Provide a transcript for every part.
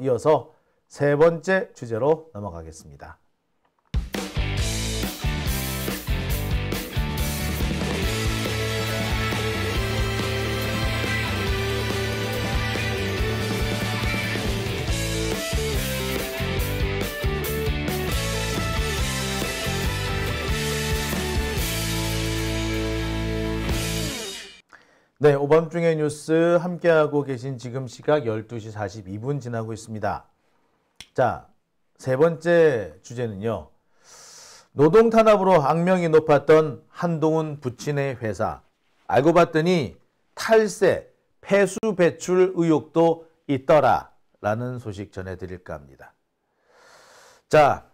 이어서 세 번째 주제로 넘어가겠습니다. 네, 오밤중의 뉴스 함께하고 계신 지금 시각 12시 42분 지나고 있습니다. 자, 세 번째 주제는요. 노동 탄압으로 악명이 높았던 한동훈 부친의 회사. 알고 봤더니 탈세, 폐수 배출 의혹도 있더라. 라는 소식 전해드릴까 합니다. 자,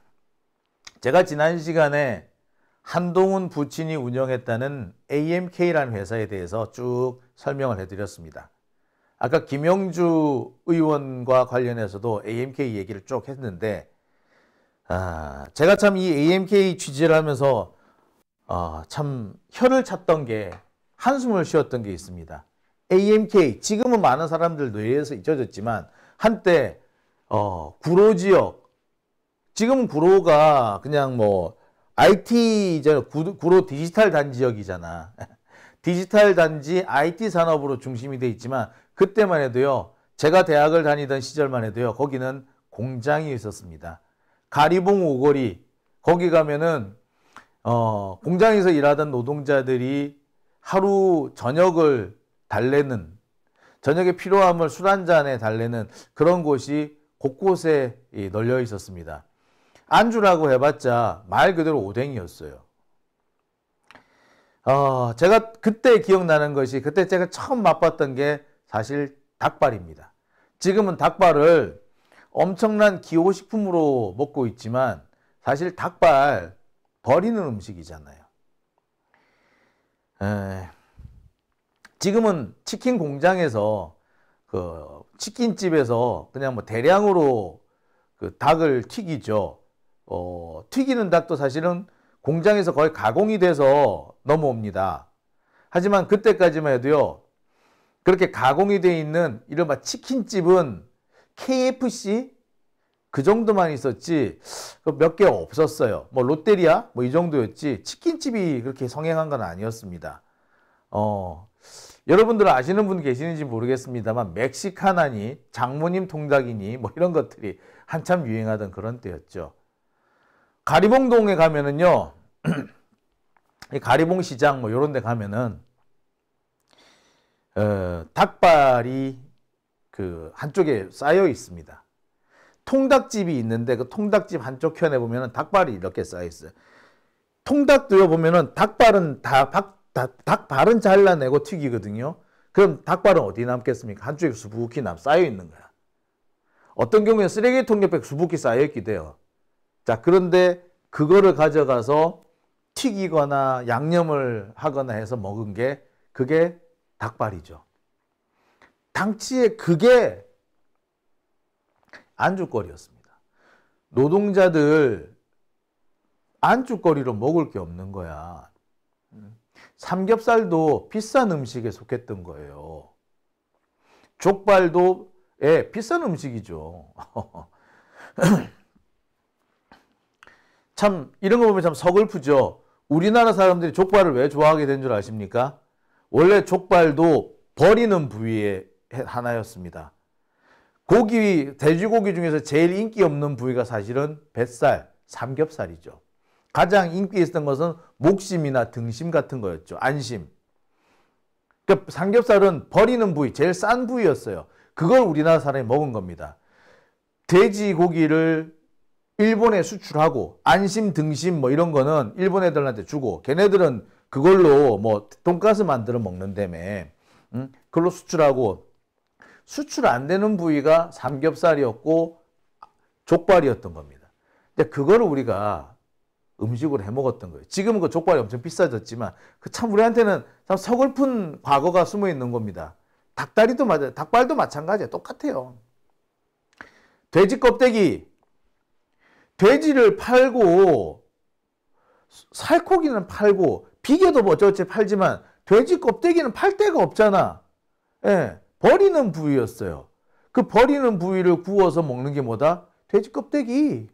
제가 지난 시간에 한동훈 부친이 운영했다는 AMK라는 회사에 대해서 쭉 설명을 해드렸습니다. 아까 김영주 의원과 관련해서도 AMK 얘기를 쭉 했는데 아, 제가 참 이 AMK 취재를 하면서 아, 참 혀를 찼던 게 한숨을 쉬었던 게 있습니다. AMK 지금은 많은 사람들 뇌에서 잊혀졌지만 한때 어, 구로 지역 지금 구로가 그냥 뭐 i t 이제 구, 로 디지털 단지역이잖아. 디지털 단지 IT 산업으로 중심이 돼 있지만 그때만 해도요. 제가 대학을 다니던 시절만 해도요. 거기는 공장이 있었습니다. 가리봉 오거리 거기 가면은 어, 공장에서 일하던 노동자들이 하루 저녁을 달래는 저녁에 피로함을술 한 잔에 달래는 그런 곳이 곳곳에 널려 있었습니다. 안주라고 해봤자 말 그대로 오뎅이었어요. 어, 제가 그때 기억나는 것이 그때 제가 처음 맛봤던 게 사실 닭발입니다. 지금은 닭발을 엄청난 기호식품으로 먹고 있지만 사실 닭발 버리는 음식이잖아요. 에, 지금은 치킨 공장에서 그 치킨집에서 그냥 뭐 대량으로 그 닭을 튀기죠. 어, 튀기는 닭도 사실은 공장에서 거의 가공이 돼서 넘어옵니다. 하지만 그때까지만 해도요. 그렇게 가공이 돼 있는 이른바 치킨집은 KFC 그 정도만 있었지 그 몇개 없었어요. 뭐 롯데리아 뭐 이 정도였지 치킨집이 그렇게 성행한 건 아니었습니다. 어, 여러분들 아시는 분 계시는지 모르겠습니다만 멕시카나니 장모님 통닭이니 뭐 이런 것들이 한참 유행하던 그런 때였죠. 가리봉동에 가면은요. 가리봉 시장 뭐이런데 가면은 어, 닭발이 그 한쪽에 쌓여 있습니다. 통닭집이 있는데 그 통닭집 한쪽 편에 보면은 닭발이 이렇게 쌓여 있어요. 통닭도어 보면은 닭발은 다 박, 닭, 닭발은 잘라내고 튀기거든요. 그럼 닭발은 어디 남겠습니까? 한쪽에 수북히 남 쌓여 있는 거야. 어떤 경우에 는 쓰레기통 옆에 수북히 쌓여 있기도 해요. 자, 그런데 그거를 가져가서 튀기거나 양념을 하거나 해서 먹은 게 그게 닭발이죠. 당치에 그게 안주거리였습니다. 노동자들 안주거리로 먹을 게 없는 거야. 삼겹살도 비싼 음식에 속했던 거예요. 족발도 예, 비싼 음식이죠. 참 이런 거 보면 참 서글프죠. 우리나라 사람들이 족발을 왜 좋아하게 된 줄 아십니까? 원래 족발도 버리는 부위의 하나였습니다. 고기, 돼지고기 중에서 제일 인기 없는 부위가 사실은 뱃살, 삼겹살이죠. 가장 인기 있었던 것은 목심이나 등심 같은 거였죠. 안심. 그러니까 삼겹살은 버리는 부위, 제일 싼 부위였어요. 그걸 우리나라 사람이 먹은 겁니다. 돼지고기를 일본에 수출하고 안심 등심 뭐 이런 거는 일본 애들한테 주고 걔네들은 그걸로 뭐 돈가스 만들어 먹는다며 응? 그걸로 수출하고 수출 안 되는 부위가 삼겹살이었고 족발이었던 겁니다. 근데 그거를 우리가 음식으로 해 먹었던 거예요. 지금은 그 족발이 엄청 비싸졌지만 그 참 우리한테는 참 서글픈 과거가 숨어 있는 겁니다. 닭다리도 맞아요. 닭발도 마찬가지예요. 똑같아요. 돼지 껍데기 돼지를 팔고 살코기는 팔고 비계도 뭐 어쩌지 팔지만 돼지 껍데기는 팔 데가 없잖아. 예, 버리는 부위였어요. 그 버리는 부위를 구워서 먹는 게 뭐다? 돼지 껍데기.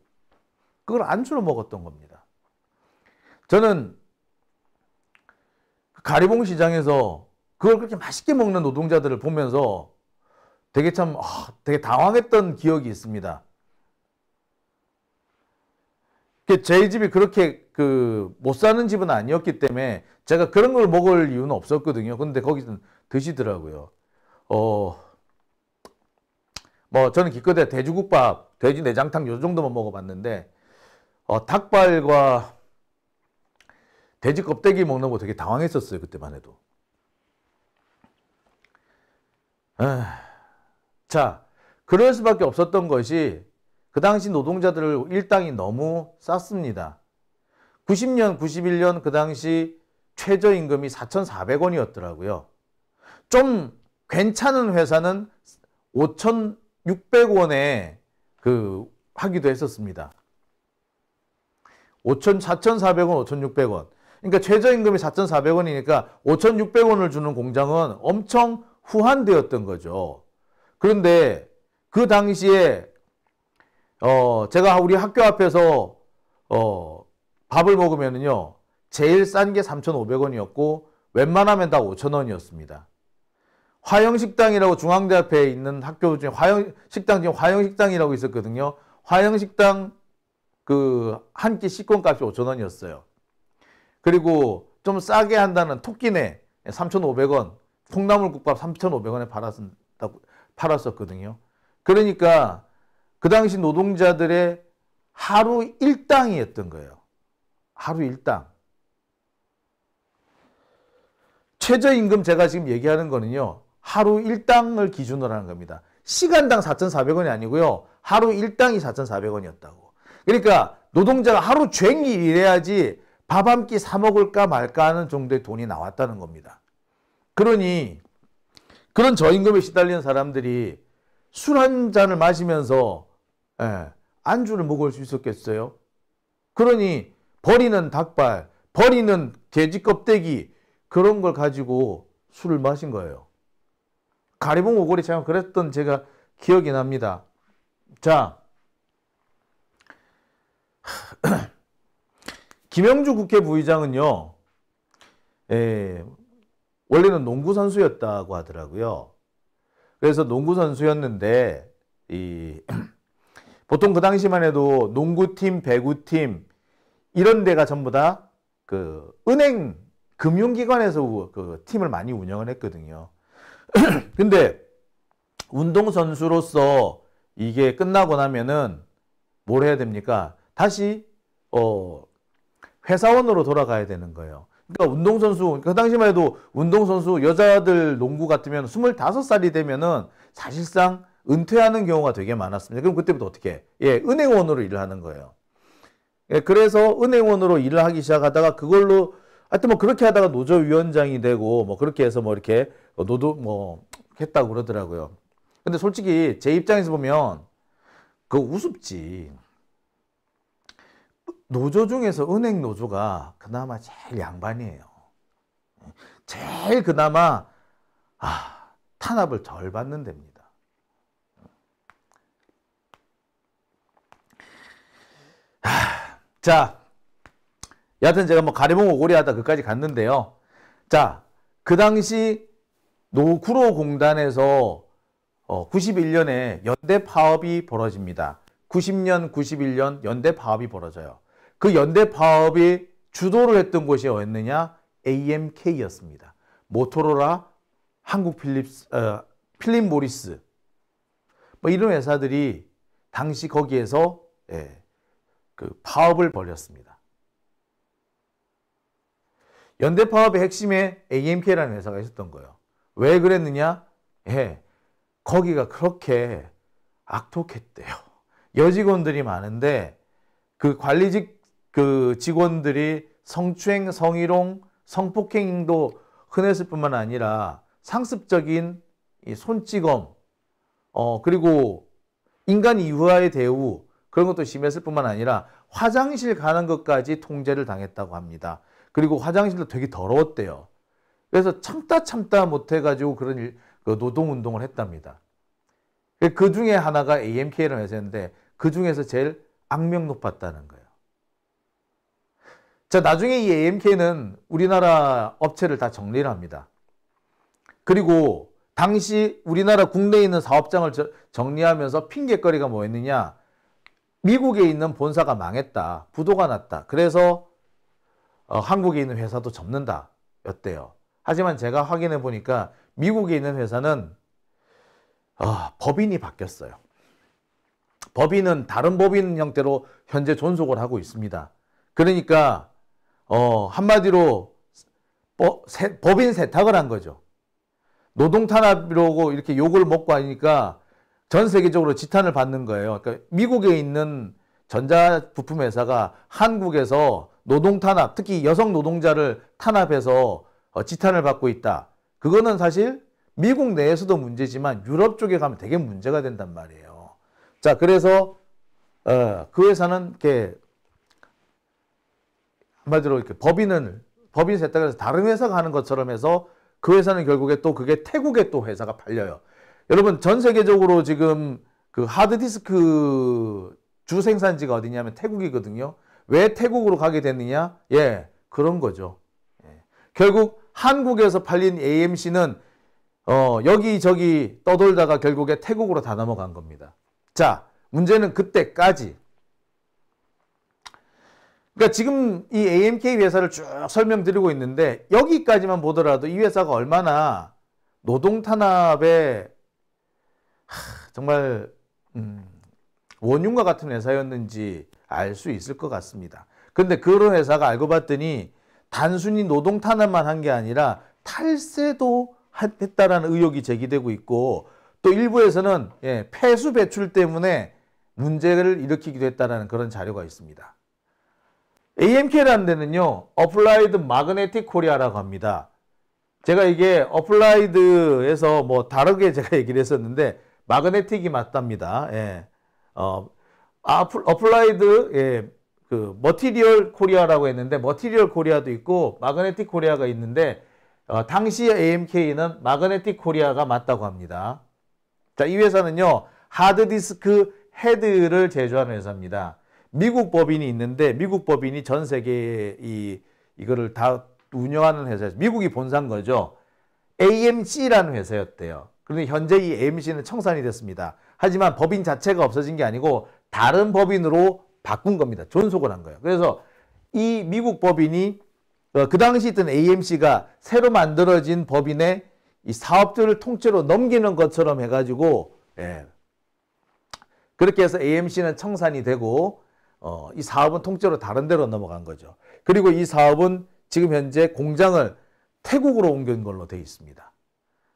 그걸 안주로 먹었던 겁니다. 저는 가리봉 시장에서 그걸 그렇게 맛있게 먹는 노동자들을 보면서 되게 참 아, 되게 당황했던 기억이 있습니다. 그 저희 집이 그렇게 그 못 사는 집은 아니었기 때문에 제가 그런 걸 먹을 이유는 없었거든요. 근데 거기서 드시더라고요. 어, 뭐 저는 기껏해 돼지국밥, 돼지 내장탕 요 정도만 먹어봤는데 어, 닭발과 돼지 껍데기 먹는 거 되게 당황했었어요. 그때만 해도. 에이, 자, 그럴 수밖에 없었던 것이 그 당시 노동자들을 일당이 너무 쌌습니다. 90년, 91년 그 당시 최저임금이 4,400원이었더라고요. 좀 괜찮은 회사는 5,600원에 그 하기도 했었습니다. 5 4 0 0원 5,600원. 그러니까 최저임금이 4,400원이니까 5,600원을 주는 공장은 엄청 후한되었던 거죠. 그런데 그 당시에 어, 제가 우리 학교 앞에서 어, 밥을 먹으면요. 제일 싼 게 3,500원이었고 웬만하면 다 5,000원이었습니다. 화영식당이라고 중앙대 앞에 있는 학교 중에 화영식당 중에 화영식당이라고 있었거든요. 화영식당 그 한 끼 식권값이 5,000원이었어요. 그리고 좀 싸게 한다는 토끼네 3,500원, 콩나물국밥 3,500원에 팔았었거든요. 그러니까 그 당시 노동자들의 하루 일당이었던 거예요. 하루 일당. 최저임금 제가 지금 얘기하는 거는요. 하루 일당을 기준으로 하는 겁니다. 시간당 4,400원이 아니고요. 하루 일당이 4,400원이었다고. 그러니까 노동자가 하루 종일 일해야지 밥 한 끼 사 먹을까 말까 하는 정도의 돈이 나왔다는 겁니다. 그러니 그런 저임금에 시달리는 사람들이 술 한 잔을 마시면서 예, 안주를 먹을 수 있었겠어요? 그러니 버리는 닭발, 버리는 돼지 껍데기 그런 걸 가지고 술을 마신 거예요. 가리봉 오골이 제가 그랬던 제가 기억이 납니다. 자, 김영주 국회 부의장은요, 에, 예, 원래는 농구 선수였다고 하더라고요. 그래서 농구 선수였는데 이 보통 그 당시만 해도 농구팀, 배구팀 이런 데가 전부 다그 은행 금융기관에서 그 팀을 많이 운영을 했거든요. 근데 운동선수로서 이게 끝나고 나면은 뭘 해야 됩니까? 다시 어 회사원으로 돌아가야 되는 거예요. 그러니까 운동선수 그 당시만 해도 운동선수 여자들 농구 같으면 25살이 되면은 사실상 은퇴하는 경우가 되게 많았습니다. 그럼 그때부터 어떻게? 해? 예, 은행원으로 일을 하는 거예요. 예, 그래서 은행원으로 일을 하기 시작하다가 그걸로 하여튼 뭐 그렇게 하다가 노조위원장이 되고 뭐 그렇게 해서 뭐 이렇게 노도 뭐 했다고 그러더라고요. 근데 솔직히 제 입장에서 보면 그 우습지. 노조 중에서 은행 노조가 그나마 제일 양반이에요. 제일 그나마 아, 탄압을 덜 받는 데입니다. 자, 여하튼 제가 뭐 가리봉 오고리하다 그까지 갔는데요. 자, 그 당시 노구로공단에서 어, 91년에 연대 파업이 벌어집니다. 90년, 91년 연대 파업이 벌어져요. 그 연대 파업이 주도를 했던 곳이 어였느냐? AMK였습니다. 모토로라, 한국 필립스, 어, 필립 모리스 뭐 이런 회사들이 당시 거기에서 예, 그 파업을 벌였습니다. 연대 파업의 핵심에 AMK라는 회사가 있었던 거예요. 왜 그랬느냐? 예, 거기가 그렇게 악독했대요. 여직원들이 많은데 그 관리직 그 직원들이 성추행, 성희롱, 성폭행도 흔했을 뿐만 아니라 상습적인 손찌검, 어, 그리고 인간 이화의 대우, 그런 것도 심했을 뿐만 아니라 화장실 가는 것까지 통제를 당했다고 합니다. 그리고 화장실도 되게 더러웠대요. 그래서 참다 참다 못해가지고 그런 일, 그 노동운동을 했답니다. 그 중에 하나가 AMK라는 회사인데 그 중에서 제일 악명 높았다는 거예요. 자, 나중에 이 AMK는 우리나라 업체를 다 정리를 합니다. 그리고 당시 우리나라 국내에 있는 사업장을 정리하면서 핑계거리가 뭐였느냐? 미국에 있는 본사가 망했다. 부도가 났다. 그래서 어, 한국에 있는 회사도 접는다. 였대요. 하지만 제가 확인해 보니까 미국에 있는 회사는 어, 법인이 바뀌었어요. 법인은 다른 법인 형태로 현재 존속을 하고 있습니다. 그러니까 어, 한마디로 어, 세, 법인 세탁을 한 거죠. 노동 탄압이라고 이렇게 욕을 먹고 하니까 전 세계적으로 지탄을 받는 거예요. 그러니까 미국에 있는 전자 부품 회사가 한국에서 노동 탄압, 특히 여성 노동자를 탄압해서 어, 지탄을 받고 있다. 그거는 사실 미국 내에서도 문제지만 유럽 쪽에 가면 되게 문제가 된단 말이에요. 자, 그래서 어, 그 회사는 이렇게 한마디로 이렇게 법인을 법인 세탁해서 다른 회사가 하는 것처럼 해서 그 회사는 결국에 또 그게 태국의 또 회사가 팔려요. 여러분 전 세계적으로 지금 그 하드디스크 주 생산지가 어디냐면 태국이거든요. 왜 태국으로 가게 됐느냐? 예, 그런 거죠. 예. 결국 한국에서 팔린 AMC는 어, 여기저기 떠돌다가 결국에 태국으로 다 넘어간 겁니다. 자, 문제는 그때까지. 그러니까 지금 이 AMK 회사를 쭉 설명드리고 있는데 여기까지만 보더라도 이 회사가 얼마나 노동 탄압에 정말 음, 원흉과 같은 회사였는지 알 수 있을 것 같습니다. 그런데 그런 회사가 알고 봤더니 단순히 노동 탄압만 한 게 아니라 탈세도 했다라는 의혹이 제기되고 있고 또 일부에서는 예, 폐수 배출 때문에 문제를 일으키기도 했다라는 그런 자료가 있습니다. AMK라는 데는요. 어플라이드 마그네틱 코리아라고 합니다. 제가 이게 어플라이드에서 뭐 다르게 제가 얘기를 했었는데 마그네틱이 맞답니다. 예. 어, 아플, 어플라이드 예, 그 머티리얼 코리아라고 했는데 머티리얼 코리아도 있고 마그네틱 코리아가 있는데 어, 당시 AMK는 마그네틱 코리아가 맞다고 합니다. 자, 이 회사는요. 하드디스크 헤드를 제조하는 회사입니다. 미국 법인이 있는데 미국 법인이 전 세계에 이, 이거를 다 운영하는 회사에서 미국이 본산 거죠. AMC라는 회사였대요. 그런데 현재 이 AMC는 청산이 됐습니다. 하지만 법인 자체가 없어진 게 아니고 다른 법인으로 바꾼 겁니다. 존속을 한 거예요. 그래서 이 미국 법인이 어, 그 당시 있던 AMC가 새로 만들어진 법인의이 사업들을 통째로 넘기는 것처럼 해가지고 예. 그렇게 해서 AMC는 청산이 되고 어, 이 사업은 통째로 다른 데로 넘어간 거죠. 그리고 이 사업은 지금 현재 공장을 태국으로 옮긴 걸로 되어 있습니다.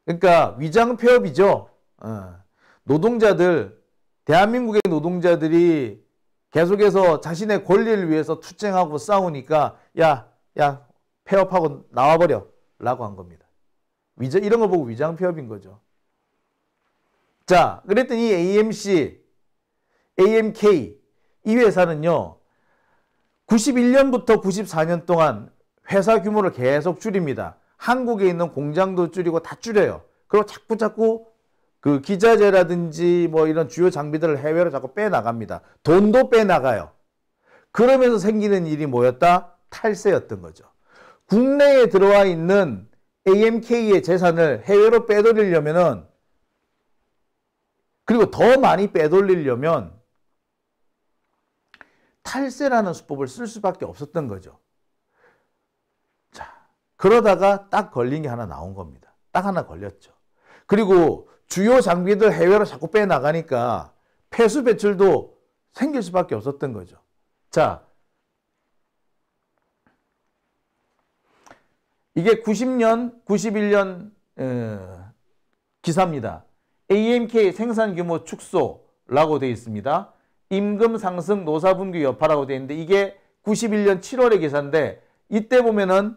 그러니까 위장 폐업이죠. 어. 노동자들, 대한민국의 노동자들이 계속해서 자신의 권리를 위해서 투쟁하고 싸우니까 야, 야, 폐업하고 나와버려 라고 한 겁니다. 위자, 이런 거 보고 위장 폐업인 거죠. 자, 그랬더니 AMC, AMK 이 회사는요. 91년부터 94년 동안 회사 규모를 계속 줄입니다. 한국에 있는 공장도 줄이고 다 줄여요. 그리고 자꾸 자꾸 그 기자재라든지 뭐 이런 주요 장비들을 해외로 자꾸 빼나갑니다. 돈도 빼나가요. 그러면서 생기는 일이 뭐였다? 탈세였던 거죠. 국내에 들어와 있는 AMK의 재산을 해외로 빼돌리려면은 그리고 더 많이 빼돌리려면 탈세라는 수법을 쓸 수밖에 없었던 거죠. 그러다가 딱 걸린 게 하나 나온 겁니다. 딱 하나 걸렸죠. 그리고 주요 장비들 해외로 자꾸 빼나가니까 폐수 배출도 생길 수밖에 없었던 거죠. 자, 이게 90년, 91년 어, 기사입니다. AMK 생산 규모 축소라고 되어 있습니다. 임금 상승 노사분규 여파라고 되어 있는데 이게 91년 7월의 기사인데 이때 보면은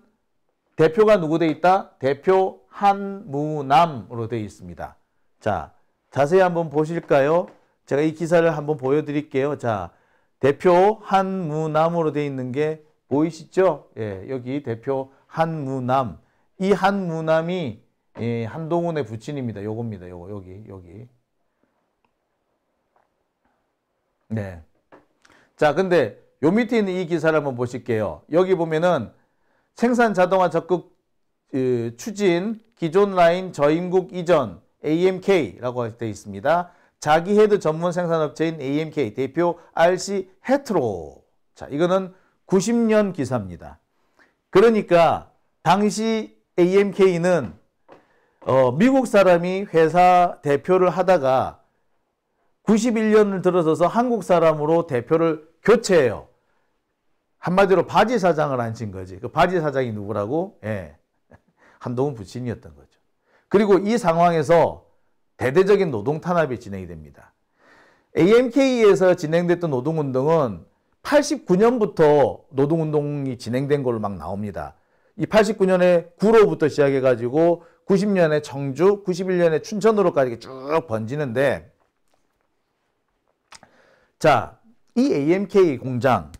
대표가 누구 돼 있다? 대표 한무남으로 되어 있습니다. 자, 자세히 한번 보실까요? 제가 이 기사를 한번 보여드릴게요. 자, 대표 한무남으로 되어 있는 게 보이시죠? 예, 여기 대표 한무남. 이 한무남이 예, 한동훈의 부친입니다. 요겁니다. 요거, 여기, 여기. 네. 자, 근데 요 밑에 있는 이 기사를 한번 보실게요. 여기 보면은 생산 자동화 적극 그, 추진 기존 라인 저임국 이전 AMK라고 되어 있습니다. 자기 헤드 전문 생산업체인 AMK 대표 RC 헤트로 자 이거는 90년 기사입니다. 그러니까 당시 AMK는 어, 미국 사람이 회사 대표를 하다가 91년을 들어서서 한국 사람으로 대표를 교체해요. 한마디로 바지 사장을 앉힌 거지. 그 바지 사장이 누구라고? 예. 한동훈 부친이었던 거죠. 그리고 이 상황에서 대대적인 노동 탄압이 진행이 됩니다. AMK에서 진행됐던 노동운동은 89년부터 노동운동이 진행된 걸로 막 나옵니다. 이 89년에 구로부터 시작해가지고 90년에 청주, 91년에 춘천으로까지 쭉 번지는데 자, 이 AMK 공장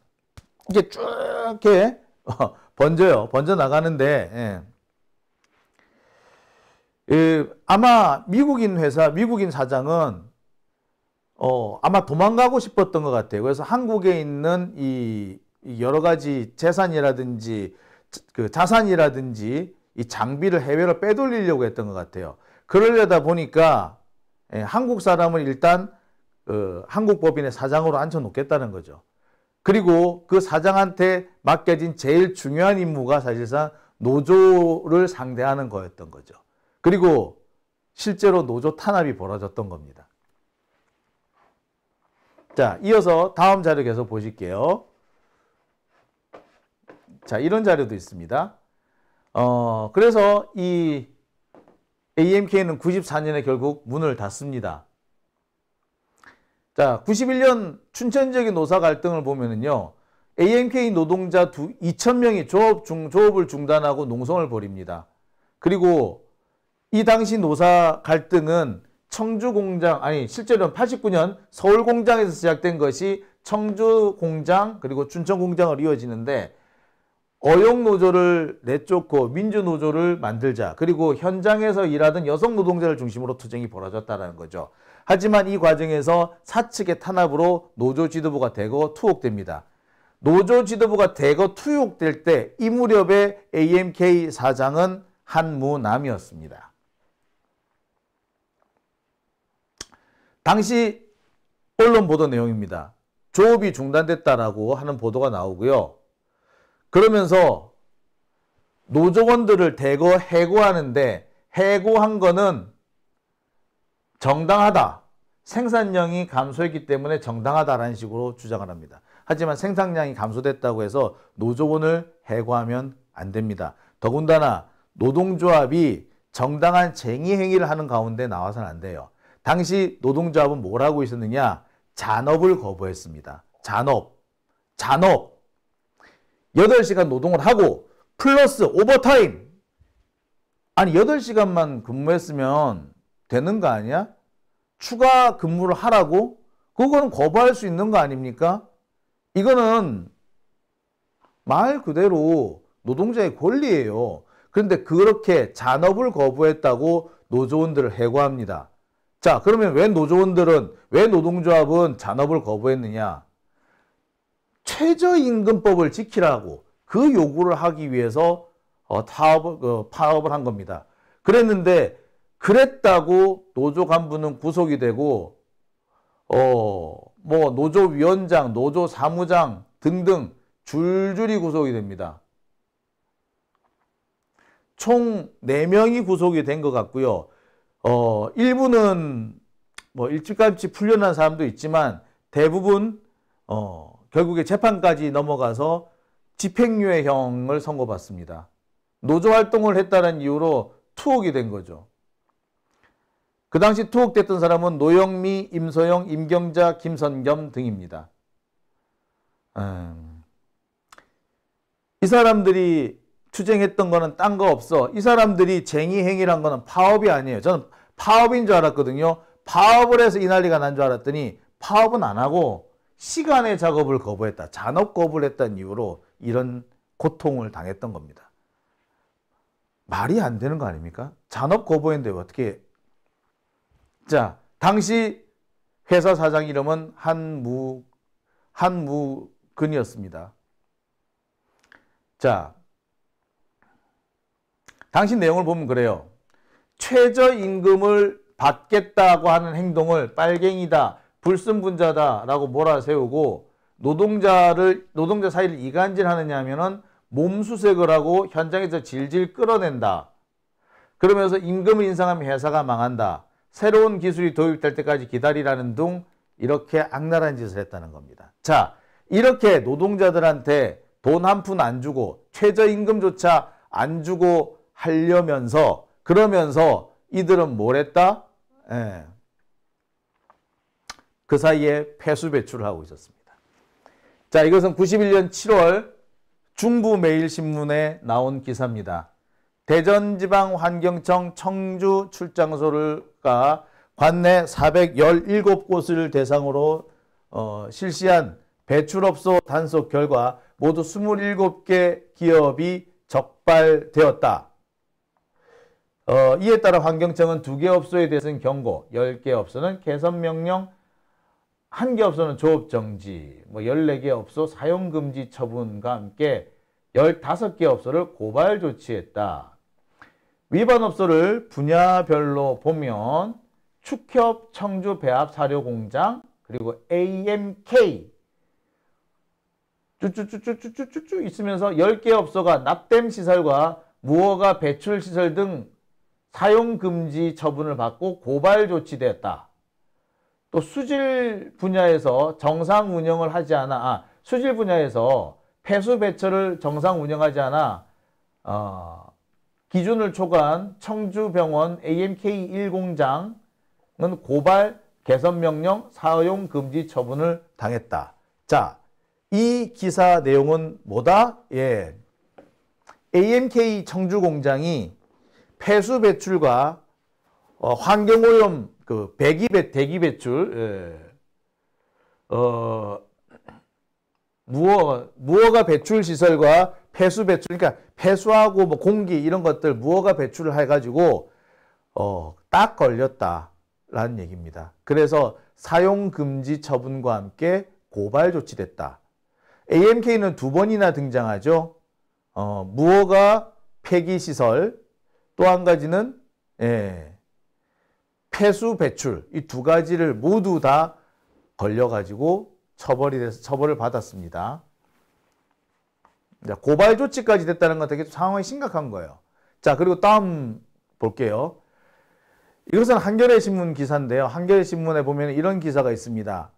이게 쭉 이렇게 번져요. 번져 나가는데 예. 예. 아마 미국인 회사, 미국인 사장은 어, 아마 도망가고 싶었던 것 같아요. 그래서 한국에 있는 이 여러 가지 재산이라든지 그 자산이라든지 이 장비를 해외로 빼돌리려고 했던 것 같아요. 그러려다 보니까 예, 한국 사람을 일단 어, 한국 법인의 사장으로 앉혀놓겠다는 거죠. 그리고 그 사장한테 맡겨진 제일 중요한 임무가 사실상 노조를 상대하는 거였던 거죠. 그리고 실제로 노조 탄압이 벌어졌던 겁니다. 자, 이어서 다음 자료 계속 보실게요. 자, 이런 자료도 있습니다. 어, 그래서 이 AMK는 94년에 결국 문을 닫습니다. 자, 91년 춘천 지역의 노사 갈등을 보면은요. AMK 노동자 2,000명이 조업 중, 조업을 중단하고 농성을 벌입니다. 그리고 이 당시 노사 갈등은 청주 공장, 아니, 실제로는 89년 서울 공장에서 시작된 것이 청주 공장, 그리고 춘천 공장을 이어지는데 어용 노조를 내쫓고 민주 노조를 만들자, 그리고 현장에서 일하던 여성 노동자를 중심으로 투쟁이 벌어졌다는 거죠. 하지만 이 과정에서 사측의 탄압으로 노조 지도부가 대거 투옥됩니다. 노조 지도부가 대거 투옥될 때 이 무렵에 AMK 사장은 한무남이었습니다. 당시 언론 보도 내용입니다. 조업이 중단됐다라고 하는 보도가 나오고요. 그러면서 노조원들을 대거 해고하는데 해고한 거는 정당하다. 생산량이 감소했기 때문에 정당하다라는 식으로 주장을 합니다. 하지만 생산량이 감소됐다고 해서 노조원을 해고하면 안 됩니다. 더군다나 노동조합이 정당한 쟁의 행위를 하는 가운데 나와서는 안 돼요. 당시 노동조합은 뭘 하고 있었느냐? 잔업을 거부했습니다. 잔업. 잔업. 8시간 노동을 하고 플러스 오버타임. 아니 8시간만 근무했으면 되는 거 아니야? 추가 근무를 하라고? 그거는 거부할 수 있는 거 아닙니까? 이거는 말 그대로 노동자의 권리예요. 그런데 그렇게 잔업을 거부했다고 노조원들을 해고합니다. 자, 그러면 왜 노조원들은, 왜 노동조합은 잔업을 거부했느냐? 최저임금법을 지키라고 그 요구를 하기 위해서 어, 타업, 어, 파업을 한 겁니다. 그랬는데 그랬다고 노조 간부는 구속이 되고 어뭐 노조 위원장, 노조 사무장 등등 줄줄이 구속이 됩니다. 총 4명이 구속이 된 것 같고요. 어, 일부는 뭐일찍감치 풀려난 사람도 있지만 대부분 어, 결국에 재판까지 넘어가서 집행유예형을 선고받습니다. 노조 활동을 했다는 이유로 투옥이 된 거죠. 그 당시 투옥됐던 사람은 노영미, 임소영, 임경자, 김선겸 등입니다. 음, 이 사람들이 추쟁했던 거는 딴거 없어. 이 사람들이 쟁의 행위란 거는 파업이 아니에요. 저는 파업인 줄 알았거든요. 파업을 해서 이 난리가 난 줄 알았더니 파업은 안 하고 시간의 작업을 거부했다. 잔업 거부를 했다는 이유로 이런 고통을 당했던 겁니다. 말이 안 되는 거 아닙니까? 잔업 거부했는데 어떻게 자, 당시 회사 사장 이름은 한무 한무근이었습니다. 자, 당시 내용을 보면 그래요. 최저임금을 받겠다고 하는 행동을 빨갱이다, 불순분자다 라고 몰아세우고 노동자를, 노동자 사이를 이간질하느냐 하면은 몸수색을 하고 현장에서 질질 끌어낸다. 그러면서 임금을 인상하면 회사가 망한다. 새로운 기술이 도입될 때까지 기다리라는 둥 이렇게 악랄한 짓을 했다는 겁니다. 자, 이렇게 노동자들한테 돈 한 푼 안 주고 최저임금조차 안 주고 하려면서 그러면서 이들은 뭘 했다? 예. 그 사이에 폐수 배출을 하고 있었습니다. 자, 이것은 91년 7월 중부매일신문에 나온 기사입니다. 대전지방환경청 청주 출장소를가 관내 417곳을 대상으로 어, 실시한 배출업소 단속 결과 모두 27개 기업이 적발되었다. 어, 이에 따라 환경청은 2개 업소에 대해서는 경고, 10개 업소는 개선명령, 1개 업소는 조업정지, 뭐 14개 업소 사용금지 처분과 함께 15개 업소를 고발 조치했다. 위반 업소를 분야별로 보면 축협 청주 배합 사료 공장 그리고 AMK 쭈쭈쭈쭈쭈쭈쭈 쭈 있으면서 10개 업소가 납땜 시설과 무허가 배출 시설 등 사용 금지 처분을 받고 고발 조치되었다. 또 수질 분야에서 정상 운영을 하지 않아 아, 수질 분야에서 폐수 배출을 정상 운영하지 않아 어, 기준을 초과한 청주병원 AMK1공장은 고발 개선명령 사용금지 처분을 당했다. 자, 이 기사 내용은 뭐다? 예. AMK 청주공장이 폐수 배출과 어, 환경오염 그 배기 배 대기 배출 예. 어 무어 무어가 배출 시설과 폐수 배출, 그러니까 폐수하고 뭐 공기 이런 것들 무허가 배출을 해가지고 어, 딱 걸렸다라는 얘기입니다. 그래서 사용 금지 처분과 함께 고발 조치됐다. AMK는 두 번이나 등장하죠. 어, 무허가 폐기 시설, 또 한 가지는 예, 폐수 배출 이 두 가지를 모두 다 걸려가지고 처벌이 돼서 처벌을 받았습니다. 고발 조치까지 됐다는 건 되게 상황이 심각한 거예요. 자, 그리고 다음 볼게요. 이것은 한겨레 신문 기사인데요. 한겨레 신문에 보면 이런 기사가 있습니다.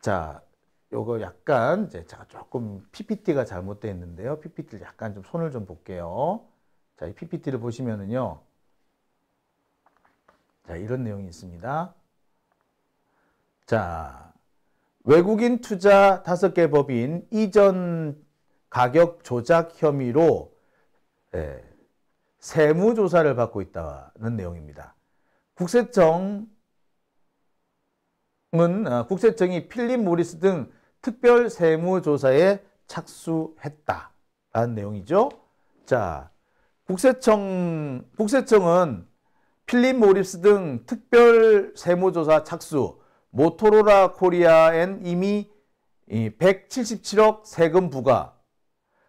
자, 요거 약간 이제 제가 조금 PPT가 잘못되어 있는데요. PPT를 약간 좀 손을 좀 볼게요. 자, 이 PPT를 보시면은요. 자, 이런 내용이 있습니다. 자, 외국인 투자 다섯 개 법인 이전 가격 조작 혐의로 예, 세무조사를 받고 있다는 내용입니다. 국세청은 아, 국세청이 필립 모리스 등 특별 세무조사에 착수했다라는 내용이죠. 자, 국세청 국세청은 필립 모리스 등 특별 세무조사 착수 모토로라 코리아엔 이미 177억 세금 부과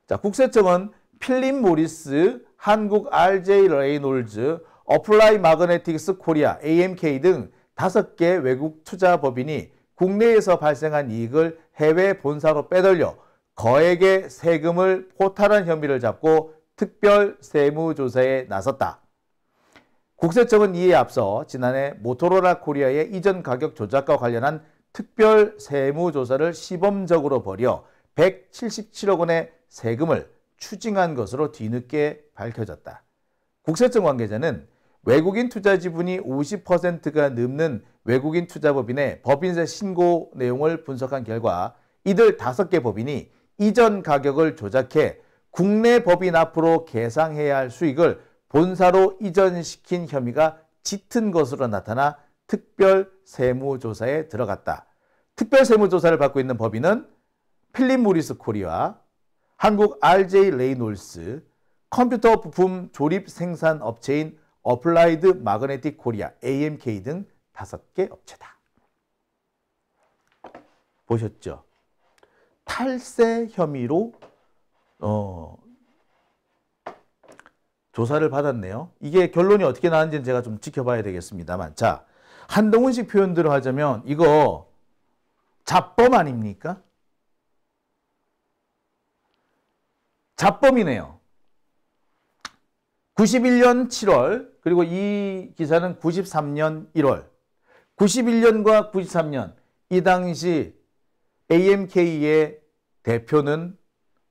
자, 국세청은 필립 모리스, 한국 RJ 레이놀즈, 어플라이 마그네틱스 코리아, AMK 등 5개 외국 투자 법인이 국내에서 발생한 이익을 해외 본사로 빼돌려 거액의 세금을 포탈한 혐의를 잡고 특별 세무조사에 나섰다. 국세청은 이에 앞서 지난해 모토로라 코리아의 이전 가격 조작과 관련한 특별 세무조사를 시범적으로 벌여 177억 원의 세금을 추징한 것으로 뒤늦게 밝혀졌다. 국세청 관계자는 외국인 투자 지분이 50%가 넘는 외국인 투자법인의 법인세 신고 내용을 분석한 결과 이들 5개 법인이 이전 가격을 조작해 국내 법인 앞으로 계상해야 할 수익을 본사로 이전시킨 혐의가 짙은 것으로 나타나 특별 세무조사에 들어갔다. 특별 세무조사를 받고 있는 법인은 필립 모리스 코리아, 한국 RJ 레이놀스, 컴퓨터 부품 조립 생산 업체인 어플라이드 마그네틱 코리아 AMK 등 다섯 개 업체다. 보셨죠? 탈세 혐의로 어, 조사를 받았네요. 이게 결론이 어떻게 나는지는 제가 좀 지켜봐야 되겠습니다만 자 한동훈식 표현대로 하자면 이거 잡범 아닙니까? 자범이네요. 91년 7월 그리고 이 기사는 93년 1월 91년과 93년 이 당시 AMK의 대표는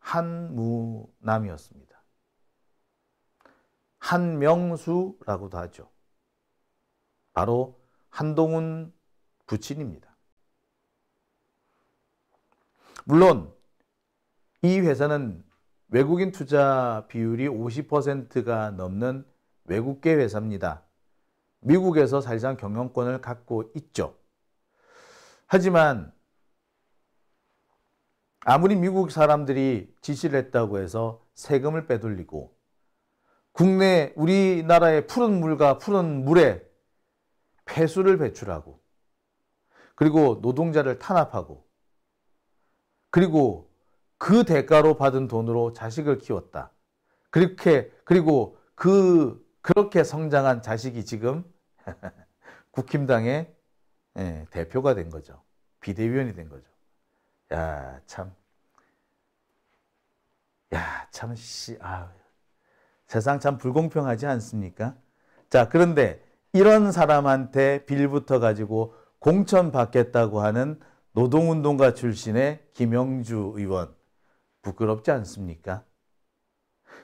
한무남이었습니다. 한명수라고도 하죠. 바로 한동훈 부친입니다. 물론 이 회사는 외국인 투자 비율이 50%가 넘는 외국계 회사입니다. 미국에서 사실상 경영권을 갖고 있죠. 하지만 아무리 미국 사람들이 지시를 했다고 해서 세금을 빼돌리고 국내 우리나라의 푸른 물과 푸른 물에 폐수를 배출하고 그리고 노동자를 탄압하고 그리고 그 대가로 받은 돈으로 자식을 키웠다. 그렇게 그리고 그 그렇게 성장한 자식이 지금 국힘당의 예, 대표가 된 거죠. 비대위원이 된 거죠. 야, 참. 야, 참, 씨, 아, 세상 참 불공평하지 않습니까? 자, 그런데 이런 사람한테 빌부터 가지고 공천 받겠다고 하는 노동운동가 출신의 김영주 의원. 부끄럽지 않습니까?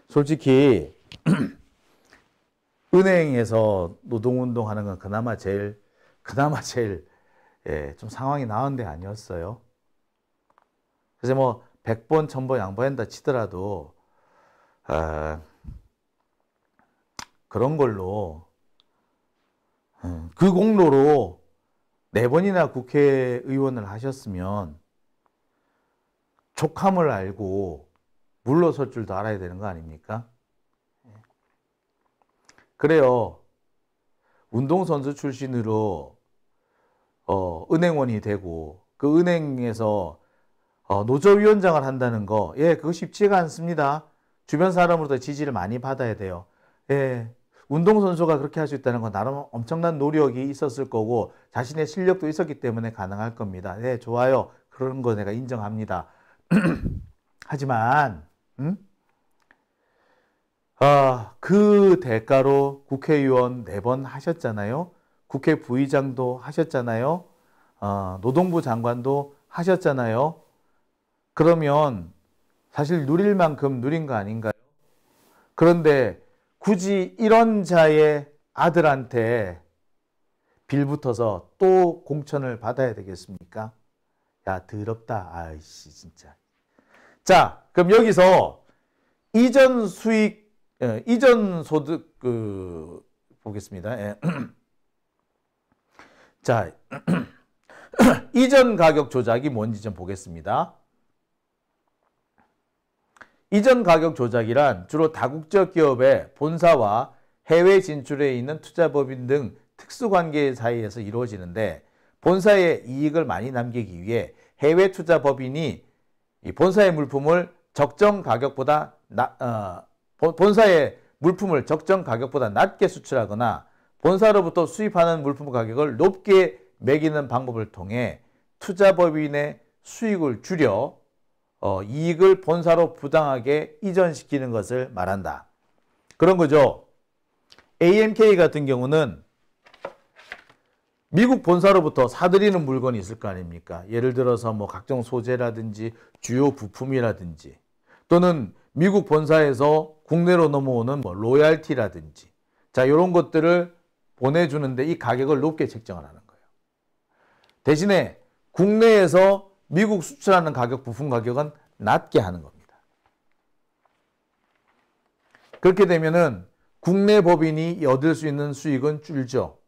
솔직히 은행에서 노동운동 하는 건 그나마 제일 그나마 제일 예, 좀 상황이 나은데 아니었어요. 그래서 뭐 100번, 1번 양보한다 치더라도 아, 그런 걸로 음, 그 공로로 네 번이나 국회의원을 하셨으면 족함을 알고 물러설 줄도 알아야 되는 거 아닙니까? 그래요. 운동선수 출신으로 어, 은행원이 되고 그 은행에서 어, 노조위원장을 한다는 거, 예, 그거 쉽지가 않습니다. 주변 사람으로부 지지를 많이 받아야 돼요. 예, 운동선수가 그렇게 할 수 있다는 건 나름 엄청난 노력이 있었을 거고 자신의 실력도 있었기 때문에 가능할 겁니다. 네, 좋아요. 그런 거 내가 인정합니다. 하지만 음? 아, 그 대가로 국회의원 4번 하셨잖아요. 국회 부의장도 하셨잖아요. 아, 노동부 장관도 하셨잖아요. 그러면 사실 누릴 만큼 누린 거 아닌가요? 그런데 굳이 이런 자의 아들한테 빌붙어서 또 공천을 받아야 되겠습니까? 야, 더럽다. 아이씨, 진짜. 자, 그럼 여기서 이전 수익, 예, 이전 소득, 그, 보겠습니다. 예. 자, 이전 가격 조작이 뭔지 좀 보겠습니다. 이전 가격 조작이란 주로 다국적 기업의 본사와 해외 진출에 있는 투자법인 등 특수관계 사이에서 이루어지는데 본사에 이익을 많이 남기기 위해 해외 투자 법인이 본사의 물품을 적정 가격보다 나, 어, 본사의 물품을 적정 가격보다 낮게 수출하거나 본사로부터 수입하는 물품 가격을 높게 매기는 방법을 통해 투자 법인의 수익을 줄여 어, 이익을 본사로 부당하게 이전시키는 것을 말한다. 그런 거죠. AMK 같은 경우는 미국 본사로부터 사들이는 물건이 있을 거 아닙니까? 예를 들어서 뭐 각종 소재라든지 주요 부품이라든지 또는 미국 본사에서 국내로 넘어오는 뭐 로얄티라든지 자 이런 것들을 보내주는데 이 가격을 높게 책정을 하는 거예요. 대신에 국내에서 미국 수출하는 가격 부품 가격은 낮게 하는 겁니다. 그렇게 되면은 국내 법인이 얻을 수 있는 수익은 줄죠.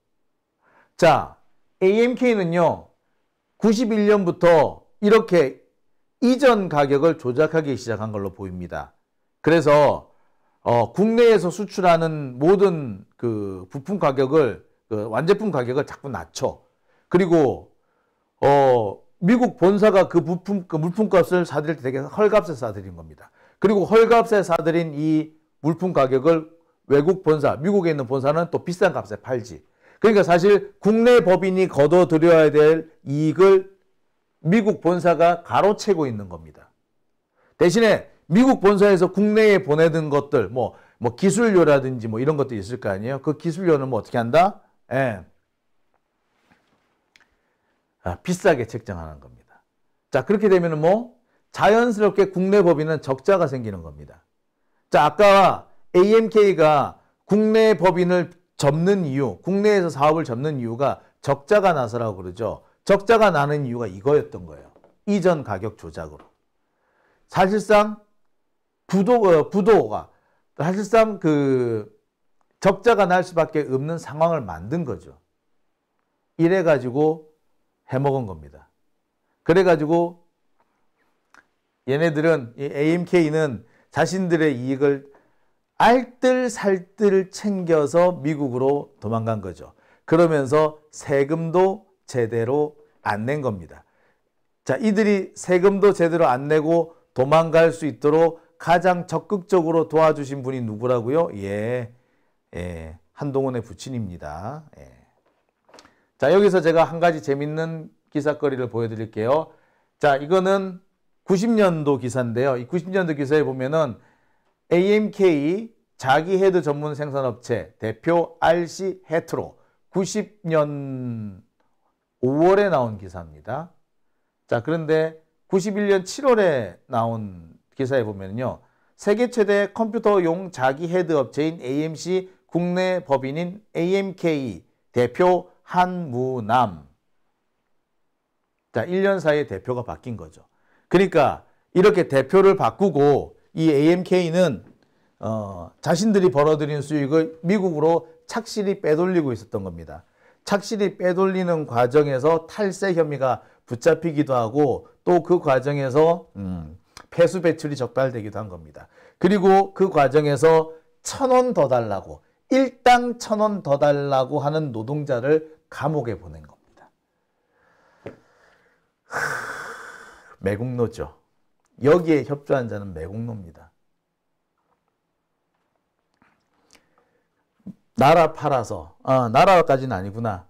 자, AMK는요. 91년부터 이렇게 이전 가격을 조작하기 시작한 걸로 보입니다. 그래서 어, 국내에서 수출하는 모든 그 부품 가격을 그 완제품 가격을 자꾸 낮춰. 그리고 어, 미국 본사가 그 부품 그 물품값을 사들일 때 되게 헐값에 사들인 겁니다. 그리고 헐값에 사들인 이 물품 가격을 외국 본사, 미국에 있는 본사는 또 비싼 값에 팔지. 그러니까 사실 국내 법인이 거둬들여야 될 이익을 미국 본사가 가로채고 있는 겁니다. 대신에 미국 본사에서 국내에 보내든 것들, 뭐, 뭐 기술료라든지 뭐 이런 것도 있을 거 아니에요? 그 기술료는 뭐 어떻게 한다? 예. 아, 비싸게 책정하는 겁니다. 자, 그렇게 되면 뭐 자연스럽게 국내 법인은 적자가 생기는 겁니다. 자, 아까 AMK가 국내 법인을 접는 이유, 국내에서 사업을 접는 이유가 적자가 나서라고 그러죠. 적자가 나는 이유가 이거였던 거예요. 이전 가격 조작으로. 사실상 부도, 어, 부도가 사실상 그 적자가 날 수밖에 없는 상황을 만든 거죠. 이래가지고 해먹은 겁니다. 그래가지고 얘네들은 AMK는 자신들의 이익을 알뜰살뜰 챙겨서 미국으로 도망간 거죠. 그러면서 세금도 제대로 안 낸 겁니다. 자, 이들이 세금도 제대로 안 내고 도망갈 수 있도록 가장 적극적으로 도와주신 분이 누구라고요? 예, 예 한동훈의 부친입니다. 예. 자, 여기서 제가 한 가지 재밌는 기사거리를 보여드릴게요. 자, 이거는 90년도 기사인데요. 이 90년도 기사에 보면은 AMK 자기 헤드 전문 생산업체 대표 RC 헤트로 90년 5월에 나온 기사입니다. 자, 그런데 91년 7월에 나온 기사에 보면요. 세계 최대 컴퓨터용 자기 헤드 업체인 AMC 국내 법인인 AMK 대표 한무남. 자, 1년 사이에 대표가 바뀐 거죠. 그러니까 이렇게 대표를 바꾸고 이 AMK는 어, 자신들이 벌어들인 수익을 미국으로 착실히 빼돌리고 있었던 겁니다. 착실히 빼돌리는 과정에서 탈세 혐의가 붙잡히기도 하고 또 그 과정에서 음, 폐수 배출이 적발되기도 한 겁니다. 그리고 그 과정에서 천 원 더 달라고 일당 천 원 더 달라고 하는 노동자를 감옥에 보낸 겁니다. 매국노죠. 여기에 협조한 자는 매국노입니다. 나라 팔아서 아, 나라까지는 아니구나.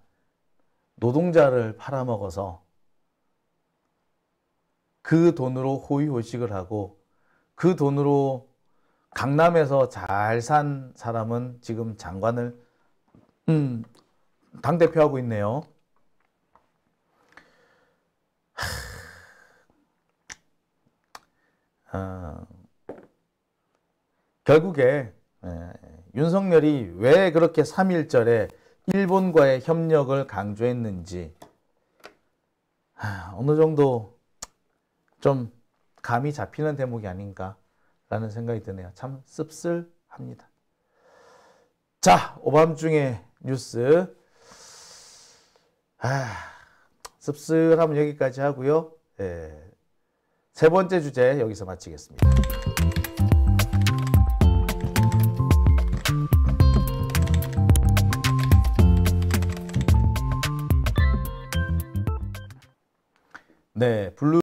노동자를 팔아먹어서 그 돈으로 호의호식을 하고 그 돈으로 강남에서 잘 산 사람은 지금 장관을 음, 당대표하고 있네요. 아. 결국에 예, 윤석열이 왜 그렇게 3.1절에 일본과의 협력을 강조했는지 아, 어느 정도 좀 감이 잡히는 대목이 아닌가라는 생각이 드네요. 참 씁쓸합니다. 자, 오밤중에 뉴스 아, 씁쓸함 여기까지 하고요. 예. 세 번째 주제 여기서 마치겠습니다. 네, 블루